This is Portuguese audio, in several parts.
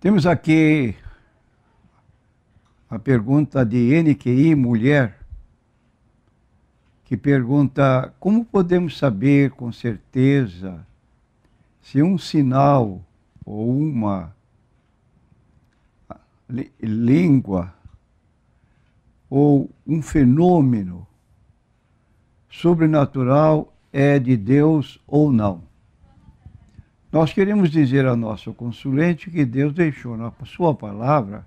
Temos aqui a pergunta de NQI Mulher, que pergunta: como podemos saber com certeza se um sinal ou uma língua ou um fenômeno sobrenatural é de Deus ou não? Nós queremos dizer ao nosso consulente que Deus deixou na sua palavra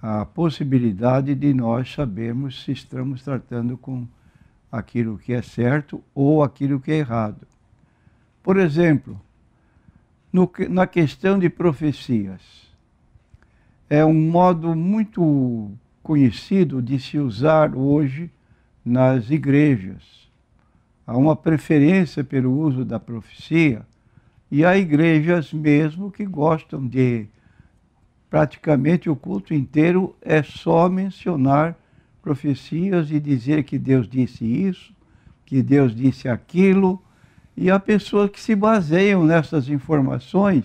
a possibilidade de nós sabermos se estamos tratando com aquilo que é certo ou aquilo que é errado. Por exemplo, no, na questão de profecias, é um modo muito conhecido de se usar hoje nas igrejas. Há uma preferência pelo uso da profecia e há igrejas mesmo que gostam de praticamente o culto inteiro é só mencionar profecias e dizer que Deus disse isso, que Deus disse aquilo, e há pessoas que se baseiam nessas informações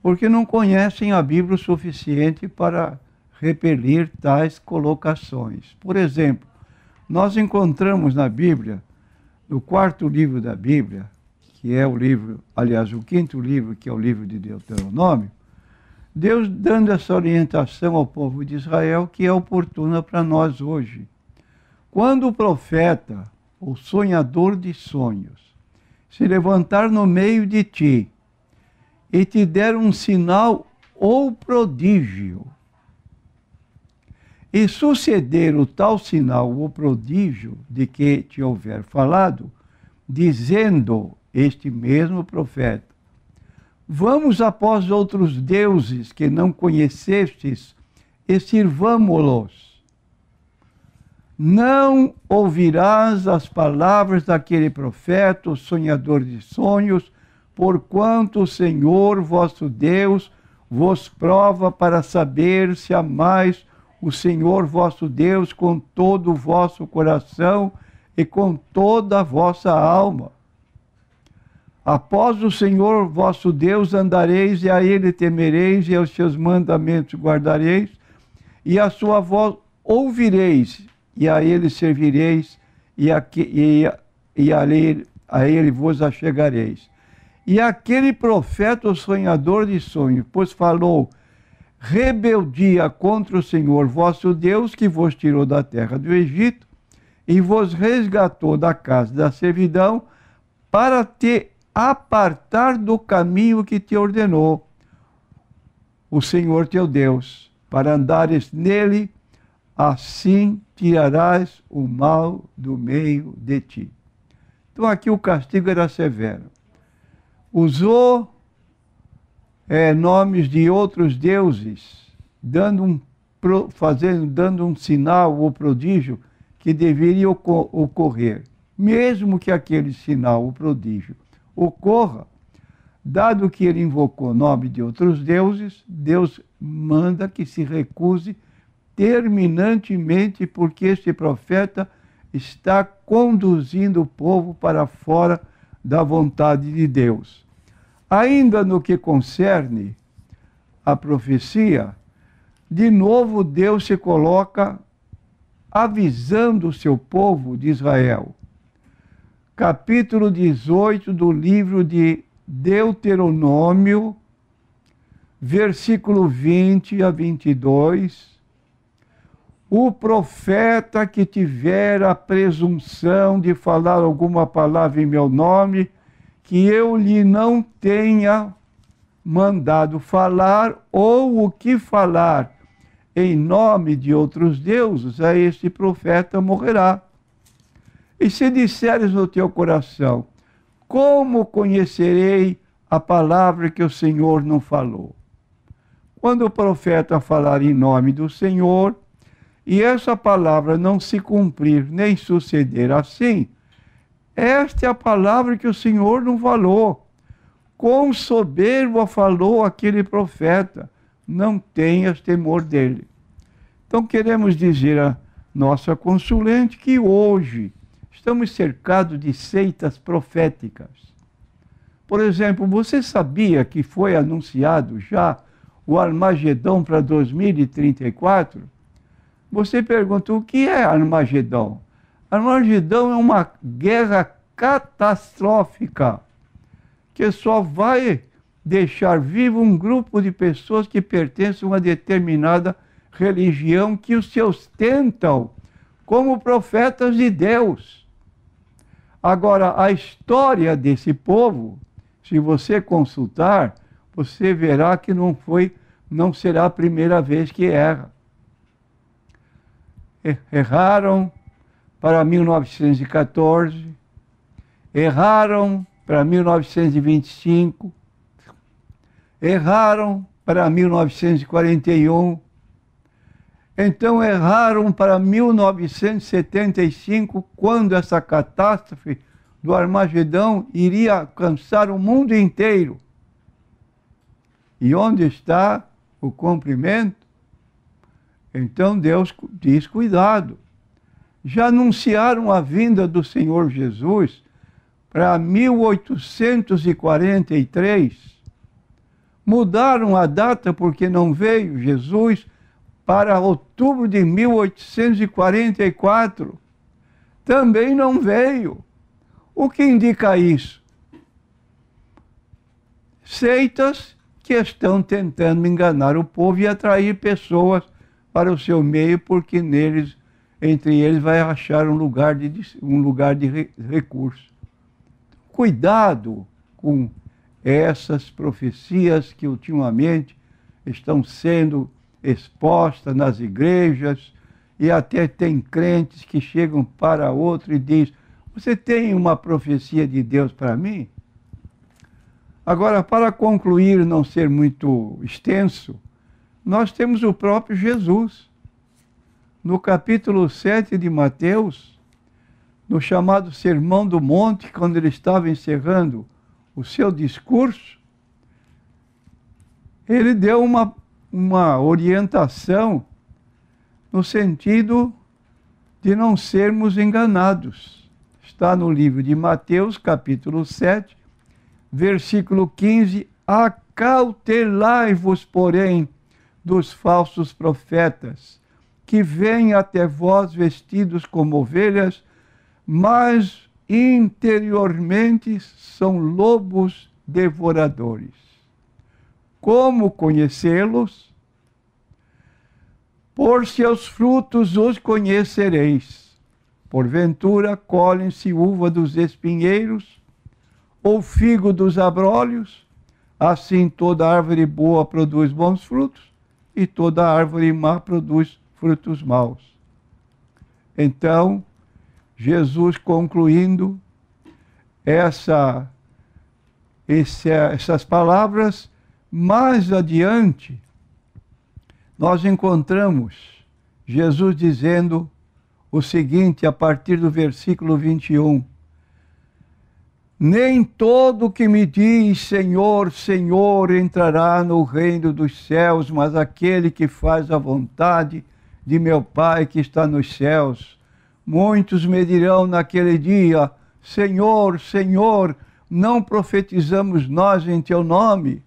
porque não conhecem a Bíblia o suficiente para repelir tais colocações. Por exemplo, nós encontramos na Bíblia, no quarto livro da Bíblia, que é o livro, aliás, o quinto livro, que é o livro de Deuteronômio, Deus dando essa orientação ao povo de Israel que é oportuna para nós hoje. Quando o profeta, o sonhador de sonhos, se levantar no meio de ti e te der um sinal ou prodígio, e suceder o tal sinal ou prodígio de que te houver falado, dizendo este mesmo profeta: Vamos após outros deuses que não conhecestes e sirvamo-los. Não ouvirás as palavras daquele profeta, sonhador de sonhos, porquanto o Senhor vosso Deus vos prova para saber se amais o Senhor vosso Deus com todo o vosso coração e com toda a vossa alma. Após o Senhor vosso Deus andareis, e a ele temereis, e aos seus mandamentos guardareis, e a sua voz ouvireis, e a ele servireis, e, a, e, e a, ele, a ele vos achegareis. E aquele profeta o sonhador de sonhos, pois falou rebeldia contra o Senhor vosso Deus, que vos tirou da terra do Egito, e vos resgatou da casa da servidão, para ter apartar do caminho que te ordenou o Senhor teu Deus, para andares nele, assim tirarás o mal do meio de ti. Então aqui o castigo era severo. Usou é, nomes de outros deuses, dando um, fazendo, dando um sinal ou prodígio que deveria ocorrer, mesmo que aquele sinal, o prodígio, ocorra. Dado que ele invocou o nome de outros deuses, Deus manda que se recuse terminantemente, porque este profeta está conduzindo o povo para fora da vontade de Deus. Ainda no que concerne a profecia, de novo Deus se coloca avisando o seu povo de Israel capítulo 18 do livro de Deuteronômio, versículo 20 a 22. O profeta que tiver a presunção de falar alguma palavra em meu nome, que eu lhe não tenha mandado falar, ou o que falar em nome de outros deuses, a este profeta morrerá. E se disseres no teu coração, como conhecerei a palavra que o Senhor não falou? Quando o profeta falar em nome do Senhor, e essa palavra não se cumprir nem suceder assim, esta é a palavra que o Senhor não falou. Com soberba falou aquele profeta, não tenhas temor dele. Então queremos dizer a nossa consulente que hoje estamos cercados de seitas proféticas. Por exemplo, você sabia que foi anunciado já o Armagedão para 2034? Você perguntou o que é Armagedão? Armagedão é uma guerra catastrófica que só vai deixar vivo um grupo de pessoas que pertencem a uma determinada religião que os se tentam como profetas de Deus. Agora, a história desse povo, se você consultar, você verá que não foi, não será a primeira vez que erra. Erraram para 1914, erraram para 1925, erraram para 1941, então erraram para 1975, quando essa catástrofe do Armagedão iria alcançar o mundo inteiro. E onde está o cumprimento? Então Deus diz: cuidado. Já anunciaram a vinda do Senhor Jesus para 1843. Mudaram a data porque não veio Jesus para outubro de 1844, também não veio. O que indica isso? Seitas que estão tentando enganar o povo e atrair pessoas para o seu meio, porque neles, entre eles, vai achar um lugar de, um lugar de recurso. Cuidado com essas profecias que ultimamente estão sendo exposta nas igrejas, e até tem crentes que chegam para outro e diz: "Você tem uma profecia de Deus para mim?" Agora, para concluir, não ser muito extenso, nós temos o próprio Jesus. No capítulo 7 de Mateus, no chamado Sermão do Monte, quando ele estava encerrando o seu discurso, ele deu uma uma orientação no sentido de não sermos enganados. Está no livro de Mateus, capítulo 7, versículo 15: Acautelai-vos, porém, dos falsos profetas, que vêm até vós vestidos como ovelhas, mas interiormente são lobos devoradores como conhecê-los? Por seus frutos os conhecereis. Porventura colhem-se uva dos espinheiros ou figo dos abrolhos? Assim toda árvore boa produz bons frutos e toda árvore má produz frutos maus. Então, Jesus concluindo essa, essa essas palavras, mais adiante, nós encontramos Jesus dizendo o seguinte a partir do versículo 21. Nem todo que me diz Senhor, Senhor entrará no reino dos céus, mas aquele que faz a vontade de meu Pai que está nos céus. Muitos me dirão naquele dia: Senhor, Senhor, não profetizamos nós em teu nome?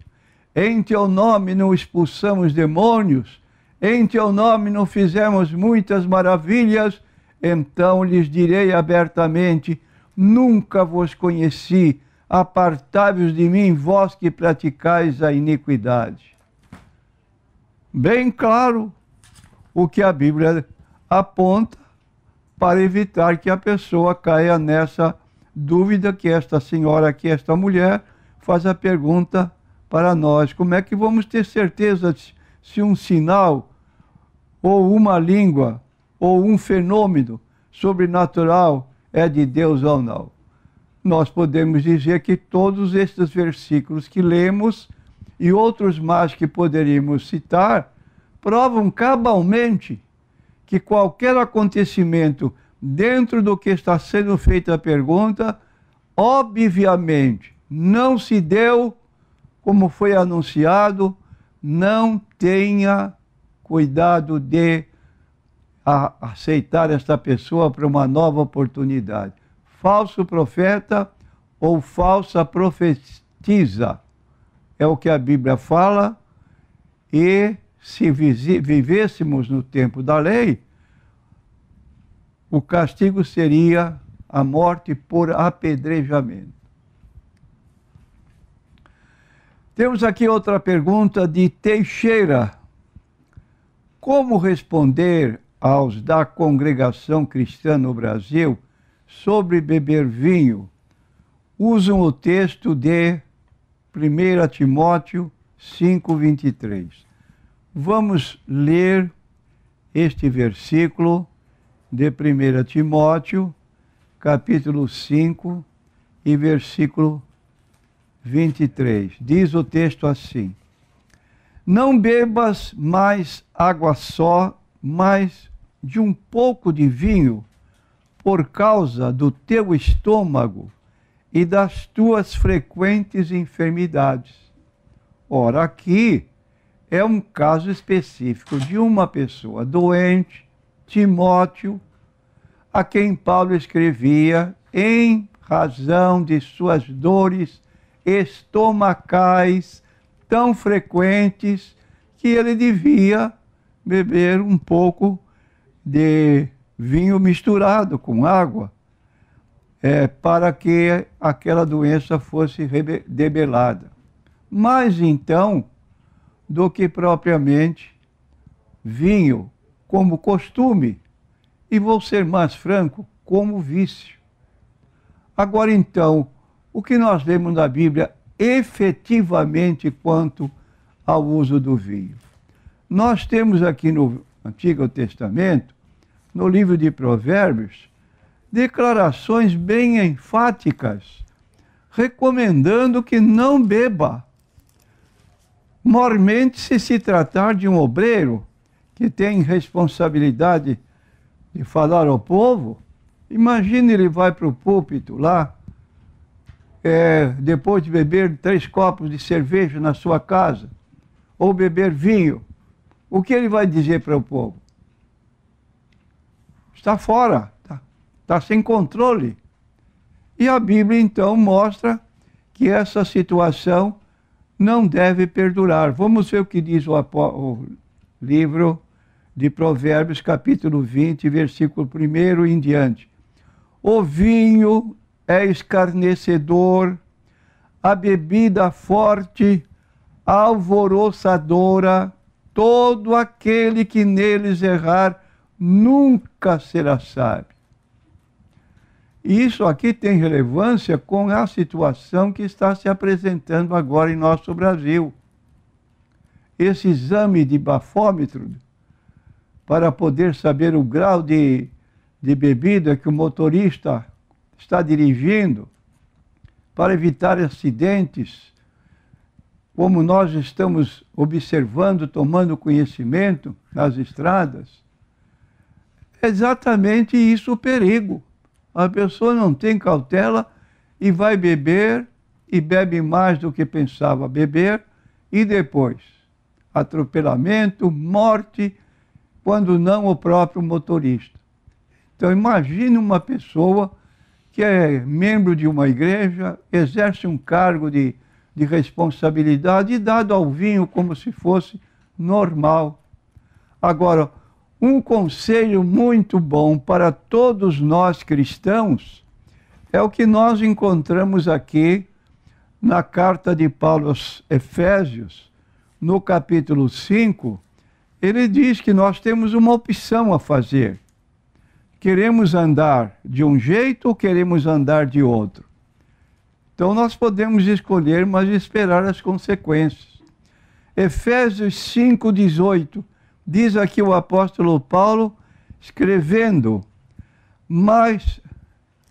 Em teu nome não expulsamos demônios, em teu nome não fizemos muitas maravilhas. Então lhes direi abertamente: Nunca vos conheci, apartai-vos de mim, vós que praticais a iniquidade. Bem claro o que a Bíblia aponta para evitar que a pessoa caia nessa dúvida que esta senhora aqui, esta mulher, faz a pergunta para nós. Como é que vamos ter certeza se um sinal, ou uma língua, ou um fenômeno sobrenatural é de Deus ou não? Nós podemos dizer que todos estes versículos que lemos e outros mais que poderíamos citar provam cabalmente que qualquer acontecimento dentro do que está sendo feita a pergunta, obviamente não se deu como foi anunciado, não tenha cuidado de aceitar esta pessoa para uma nova oportunidade. Falso profeta ou falsa profetiza é o que a Bíblia fala, e se vivêssemos no tempo da lei, o castigo seria a morte por apedrejamento. Temos aqui outra pergunta de Teixeira. Como responder aos da congregação cristã no Brasil sobre beber vinho? Usam o texto de 1 Timóteo 5:23. Vamos ler este versículo de 1 Timóteo, capítulo 5 e versículo 23. Diz o texto assim: Não bebas mais água só, mas de um pouco de vinho, por causa do teu estômago e das tuas frequentes enfermidades. Ora, aqui é um caso específico de uma pessoa doente, Timóteo, a quem Paulo escrevia em razão de suas dores estomacais tão frequentes que ele devia beber um pouco de vinho misturado com água é, para que aquela doença fosse debelada. Mais então do que propriamente vinho como costume, e vou ser mais franco, como vício. Agora então, o que nós vemos na Bíblia efetivamente quanto ao uso do vinho. Nós temos aqui no Antigo Testamento, no livro de Provérbios, declarações bem enfáticas recomendando que não beba. Mormente se se tratar de um obreiro que tem responsabilidade de falar ao povo, imagine ele vai para o púlpito lá é, depois de beber três copos de cerveja na sua casa, ou beber vinho, o que ele vai dizer para o povo? Está fora, está, tá sem controle. E a Bíblia então mostra que essa situação não deve perdurar. Vamos ver o que diz o, o livro de Provérbios, capítulo 20, versículo 1 em diante. O vinho é escarnecedor, a bebida forte, alvoroçadora, todo aquele que neles errar nunca será sábio. Isso aqui tem relevância com a situação que está se apresentando agora em nosso Brasil. Esse exame de bafômetro, para poder saber o grau de, de bebida que o motorista está dirigindo, para evitar acidentes, como nós estamos observando, tomando conhecimento nas estradas, é exatamente isso o perigo. A pessoa não tem cautela e vai beber e bebe mais do que pensava beber e depois atropelamento, morte, quando não o próprio motorista. Então imagine uma pessoa que é membro de uma igreja, exerce um cargo de, de responsabilidade e dado ao vinho como se fosse normal. Agora, um conselho muito bom para todos nós cristãos é o que nós encontramos aqui na carta de Paulo aos Efésios, no capítulo 5, ele diz que nós temos uma opção a fazer. Queremos andar de um jeito ou queremos andar de outro? Então nós podemos escolher, mas esperar as consequências. Efésios 5:18 diz aqui o apóstolo Paulo escrevendo: "Mas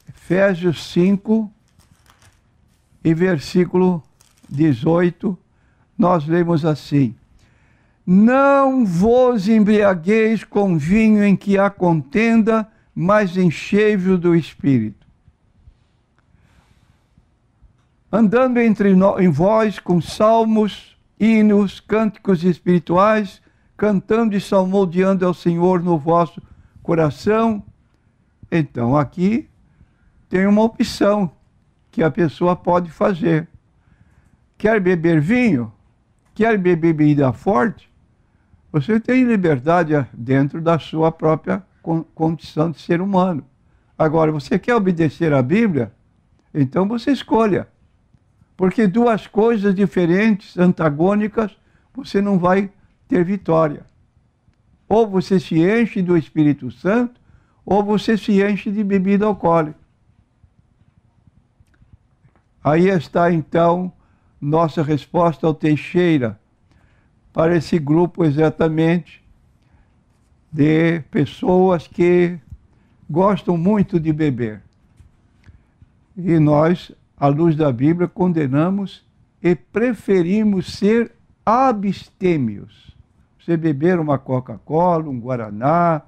Efésios 5 e versículo 18 nós lemos assim: Não vos embriagueis com vinho em que há contenda, mas enchei-vos do Espírito. Andando entre nós, em vós com salmos, hinos, cânticos espirituais, cantando e salmodiando ao Senhor no vosso coração. Então, aqui tem uma opção que a pessoa pode fazer. Quer beber vinho? Quer beber bebida forte? Você tem liberdade dentro da sua própria condição de ser humano. Agora, você quer obedecer à Bíblia? Então você escolha. Porque duas coisas diferentes, antagônicas, você não vai ter vitória. Ou você se enche do Espírito Santo, ou você se enche de bebida alcoólica. Aí está então nossa resposta ao Teixeira, para esse grupo exatamente de pessoas que gostam muito de beber. E nós, à luz da Bíblia, condenamos e preferimos ser abstêmios. Você beber uma Coca-Cola, um Guaraná,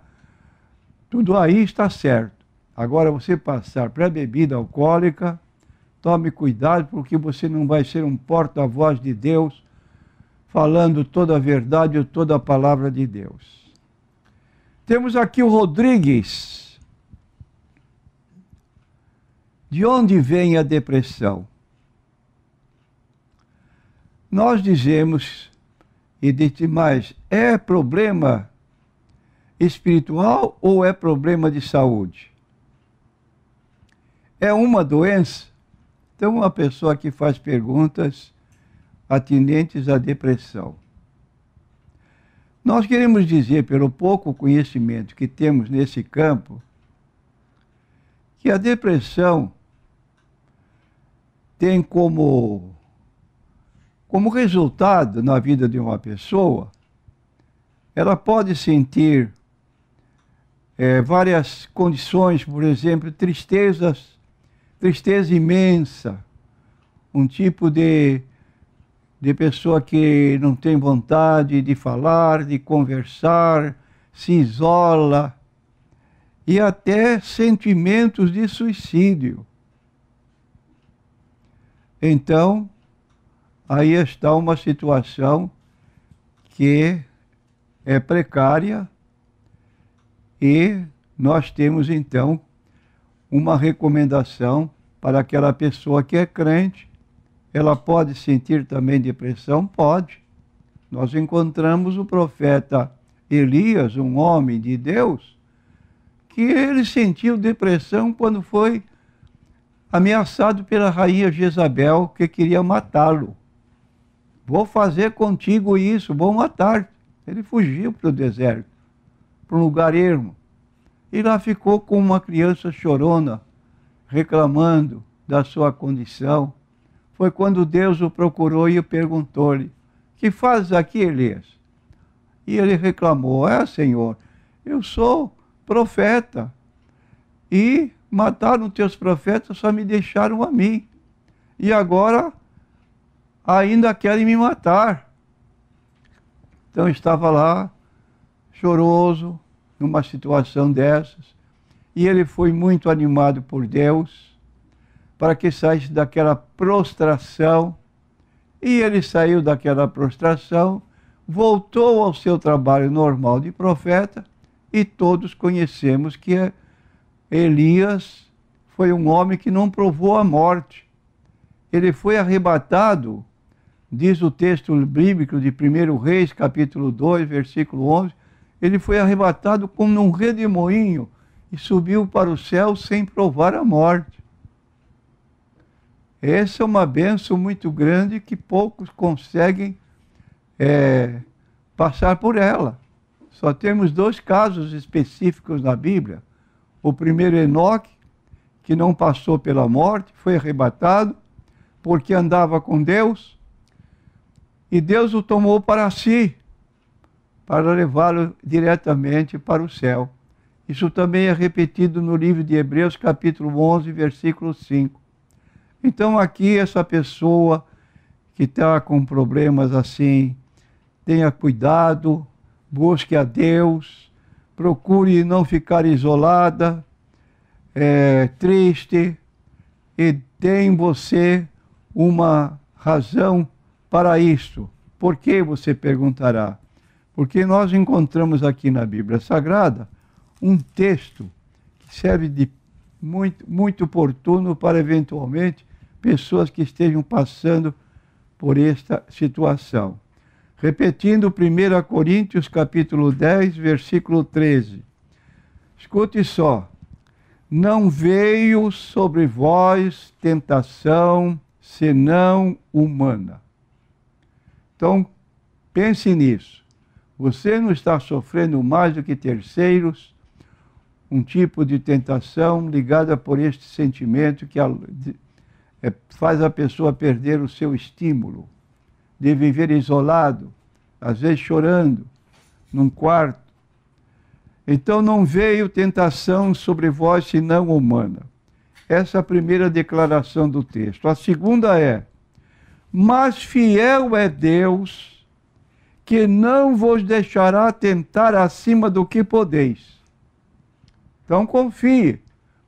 tudo aí está certo. Agora, você passar para bebida alcoólica, tome cuidado, porque você não vai ser um porta-voz de Deus falando toda a verdade ou toda a palavra de Deus. Temos aqui o Rodrigues. De onde vem a depressão? Nós dizemos, e disse mais, é problema espiritual ou é problema de saúde? É uma doença? Então, uma pessoa que faz perguntas atinentes à depressão. Nós queremos dizer, pelo pouco conhecimento que temos nesse campo, que a depressão tem como, como resultado na vida de uma pessoa, ela pode sentir é, várias condições, por exemplo, tristezas, tristeza imensa, um tipo de de pessoa que não tem vontade de falar, de conversar, se isola, e até sentimentos de suicídio. Então, aí está uma situação que é precária e nós temos então uma recomendação para aquela pessoa que é crente ela pode sentir também depressão? Pode. Nós encontramos o profeta Elias, um homem de Deus, que ele sentiu depressão quando foi ameaçado pela rainha Jezabel, que queria matá-lo. Vou fazer contigo isso, vou matar. -te. Ele fugiu para o deserto, para um lugar ermo. E lá ficou com uma criança chorona, reclamando da sua condição foi quando Deus o procurou e perguntou-lhe: Que fazes aqui, Elias? E ele reclamou: É, Senhor, eu sou profeta. E mataram teus profetas, só me deixaram a mim. E agora ainda querem me matar. Então estava lá, choroso, numa situação dessas. E ele foi muito animado por Deus para que saísse daquela prostração. E ele saiu daquela prostração, voltou ao seu trabalho normal de profeta, e todos conhecemos que Elias foi um homem que não provou a morte. Ele foi arrebatado, diz o texto bíblico de 1 Reis, capítulo 2, versículo 11, ele foi arrebatado como num redemoinho e subiu para o céu sem provar a morte. Essa é uma benção muito grande que poucos conseguem é, passar por ela. Só temos dois casos específicos na Bíblia. O primeiro, Enoque, que não passou pela morte, foi arrebatado porque andava com Deus e Deus o tomou para si, para levá-lo diretamente para o céu. Isso também é repetido no livro de Hebreus, capítulo 11, versículo 5. Então, aqui, essa pessoa que está com problemas assim, tenha cuidado, busque a Deus, procure não ficar isolada, é, triste, e tem você uma razão para isso. Por que você perguntará? Porque nós encontramos aqui na Bíblia Sagrada um texto que serve de muito, muito oportuno para eventualmente pessoas que estejam passando por esta situação. Repetindo 1 Coríntios capítulo 10, versículo 13. Escute só. Não veio sobre vós tentação senão humana. Então, pense nisso. Você não está sofrendo mais do que terceiros um tipo de tentação ligada por este sentimento que é, faz a pessoa perder o seu estímulo, de viver isolado, às vezes chorando, num quarto. Então não veio tentação sobre vós senão humana. Essa é a primeira declaração do texto. A segunda é: Mas fiel é Deus, que não vos deixará tentar acima do que podeis. Então confie,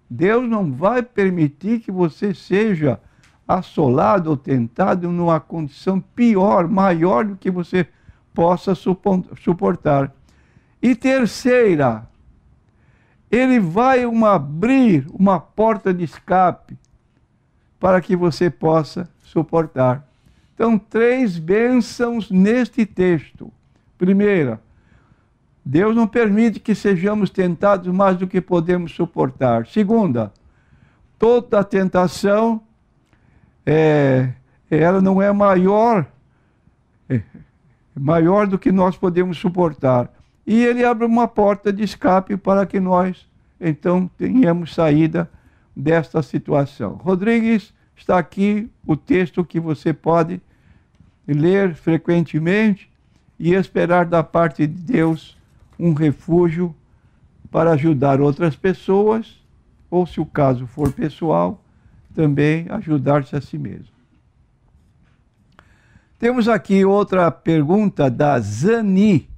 Deus não vai permitir que você seja assolado ou tentado numa condição pior, maior do que você possa suportar. E terceira, ele vai uma, abrir uma porta de escape para que você possa suportar. Então, três bênçãos neste texto. Primeira, Deus não permite que sejamos tentados mais do que podemos suportar. Segunda, toda tentação é, ela não é maior, é, maior do que nós podemos suportar. E ele abre uma porta de escape para que nós, então, tenhamos saída desta situação. Rodrigues, está aqui o texto que você pode ler frequentemente e esperar da parte de Deus um refúgio para ajudar outras pessoas, ou se o caso for pessoal, também ajudar-se a si mesmo. Temos aqui outra pergunta da Zani.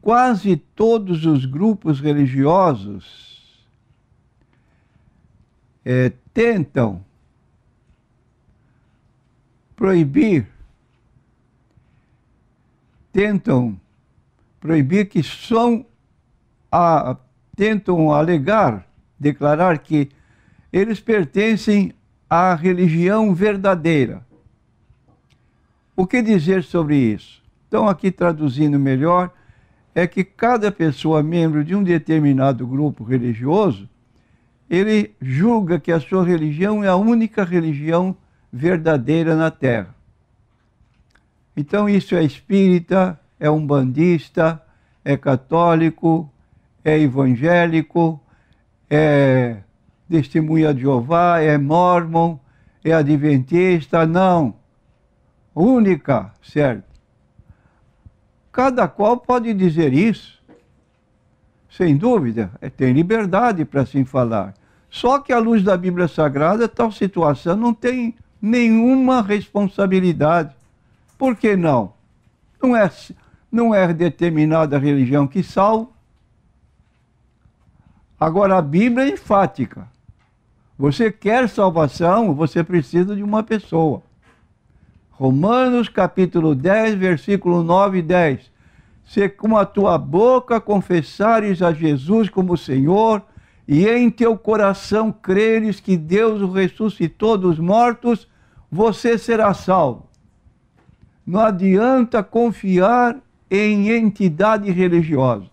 Quase todos os grupos religiosos é, tentam proibir, tentam proibir que são, a, tentam alegar, declarar que eles pertencem à religião verdadeira. O que dizer sobre isso? Então, aqui traduzindo melhor, é que cada pessoa membro de um determinado grupo religioso, ele julga que a sua religião é a única religião verdadeira na Terra. Então, isso é espírita, é umbandista, é católico, é evangélico, é testemunha de Jeová, é mormon, é adventista, não. Única, certo? Cada qual pode dizer isso, sem dúvida, é, tem liberdade para assim falar. Só que à luz da Bíblia Sagrada, tal situação não tem nenhuma responsabilidade. Por que não? Não é, não é determinada religião que salva. Agora, a Bíblia é enfática. Você quer salvação, você precisa de uma pessoa. Romanos capítulo 10, versículo 9 e 10. Se com a tua boca confessares a Jesus como Senhor e em teu coração creres que Deus o ressuscitou dos mortos, você será salvo. Não adianta confiar em entidade religiosa.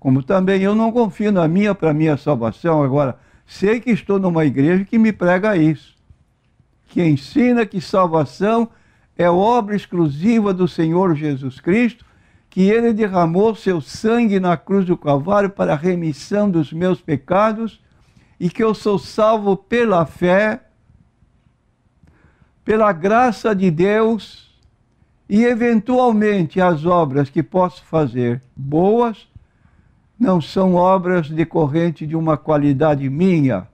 Como também eu não confio na minha para minha salvação agora Sei que estou numa igreja que me prega isso, que ensina que salvação é obra exclusiva do Senhor Jesus Cristo, que ele derramou seu sangue na cruz do Calvário para a remissão dos meus pecados e que eu sou salvo pela fé, pela graça de Deus e eventualmente as obras que posso fazer, boas não são obras decorrentes de uma qualidade minha,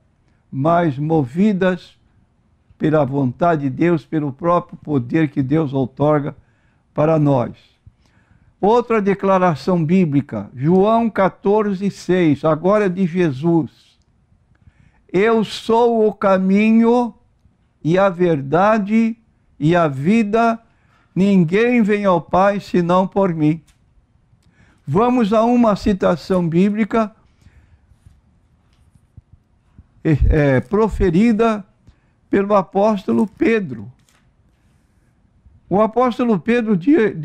mas movidas pela vontade de Deus, pelo próprio poder que Deus outorga para nós. Outra declaração bíblica, João 14, 6, agora é de Jesus. Eu sou o caminho e a verdade e a vida, ninguém vem ao Pai senão por mim. Vamos a uma citação bíblica é, proferida pelo apóstolo Pedro. O apóstolo Pedro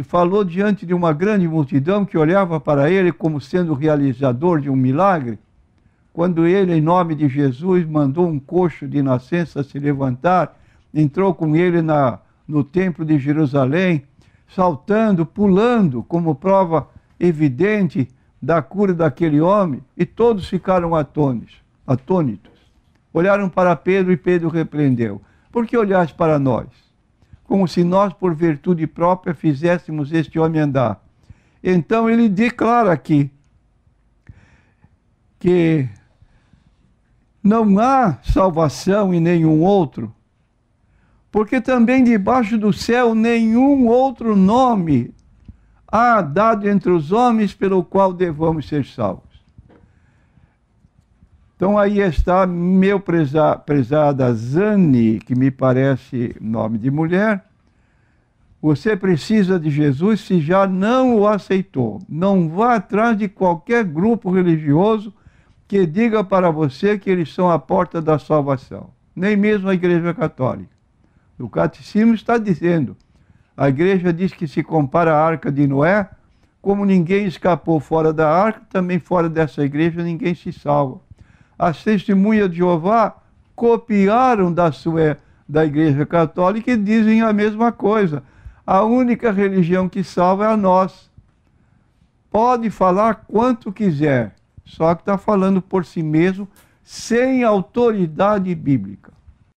falou diante de uma grande multidão que olhava para ele como sendo realizador de um milagre, quando ele, em nome de Jesus, mandou um coxo de nascença se levantar, entrou com ele na, no templo de Jerusalém, saltando, pulando, como prova evidente da cura daquele homem e todos ficaram atônitos. atônitos. Olharam para Pedro e Pedro repreendeu: Por que olhais para nós? Como se nós, por virtude própria, fizéssemos este homem andar. Então ele declara aqui que não há salvação em nenhum outro, porque também debaixo do céu nenhum outro nome há dado entre os homens pelo qual devamos ser salvos. Então aí está meu preza, prezada Zane, que me parece nome de mulher. Você precisa de Jesus se já não o aceitou. Não vá atrás de qualquer grupo religioso que diga para você que eles são a porta da salvação. Nem mesmo a Igreja Católica. O Catecismo está dizendo: a igreja diz que se compara à arca de Noé, como ninguém escapou fora da arca, também fora dessa igreja ninguém se salva. As testemunhas de Jeová copiaram da sua da igreja católica e dizem a mesma coisa. A única religião que salva é a nossa. Pode falar quanto quiser, só que está falando por si mesmo, sem autoridade bíblica.